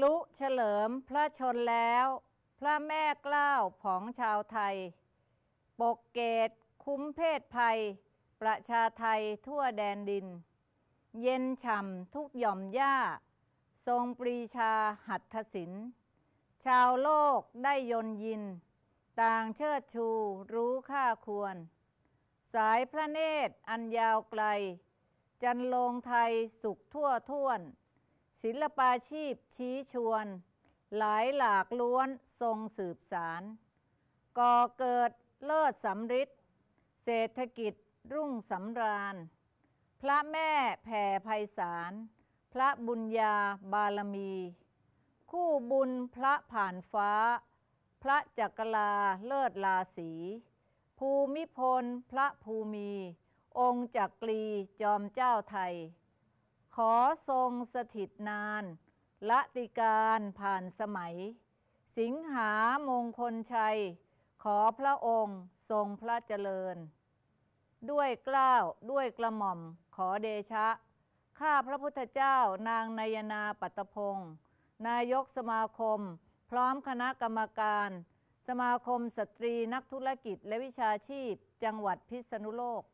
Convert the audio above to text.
ลุเฉลิมพระชนแล้ว พระแม่กล้าวของชาวไทย ปกเกตคุ้มเพศภัย ประชาไทยทั่วแดนดิน เย็นฉ่ำทุกหย่อมหญ้าทรงปรีชาหัตถศิลป์ ชาวโลกได้ยนยิน ต่างเชิดชูรู้ค่าควร สายพระเนตรอันยาวไกล จันลงไทยสุขทั่วท่วนศิลปาชีพชี้ชวน หลายหลากล้วนทรงสืบสารก่อเกิดเลิศสำริดเศรษฐกิจรุ่งสำราญ พระแม่แผ่ภัยสาร พระบุญญาบารมี คู่บุญพระผ่านฟ้า พระจักรลาเลิศลาสีภูมิพลพระภูมิองค์จักรีจอมเจ้าไทยขอทรงสถิตนาน ละติการผ่านสมัย สิงหามงคลชัย ขอพระองค์ทรงพระเจริญ ด้วยกล้าวด้วยกระหม่อม ขอเดชะ ข้าพระพุทธเจ้านางนายนาปัตพงศ์ นายกสมาคม พร้อมคณะกรรมการ สมาคมสตรีนักธุรกิจและวิชาชีพจังหวัดพิษณุโลก